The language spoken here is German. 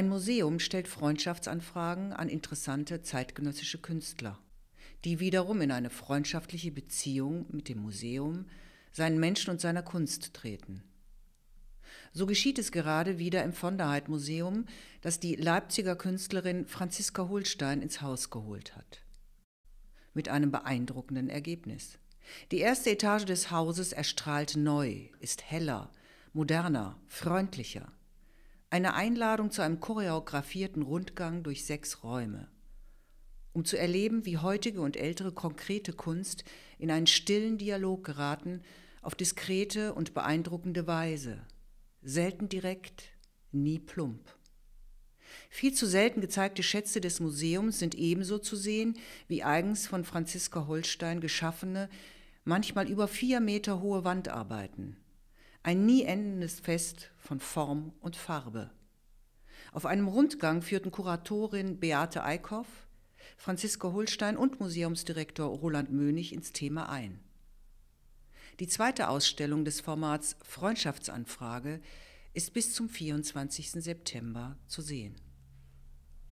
Ein Museum stellt Freundschaftsanfragen an interessante zeitgenössische Künstler, die wiederum in eine freundschaftliche Beziehung mit dem Museum, seinen Menschen und seiner Kunst treten. So geschieht es gerade wieder im Vonderheit Museum, das die Leipziger Künstlerin Franziska Holstein ins Haus geholt hat. Mit einem beeindruckenden Ergebnis. Die erste Etage des Hauses erstrahlt neu, ist heller, moderner, freundlicher. Eine Einladung zu einem choreografierten Rundgang durch sechs Räume, um zu erleben, wie heutige und ältere konkrete Kunst in einen stillen Dialog geraten, auf diskrete und beeindruckende Weise, selten direkt, nie plump. Viel zu selten gezeigte Schätze des Museums sind ebenso zu sehen wie eigens von Franziska Holstein geschaffene, manchmal über vier Meter hohe Wandarbeiten, ein nie endendes Fest von Form und Farbe. Auf einem Rundgang führten Kuratorin Beate Eickhoff, Franziska Holstein und Museumsdirektor Roland Mönig ins Thema ein. Die zweite Ausstellung des Formats Freundschaftsanfrage ist bis zum 24. September zu sehen.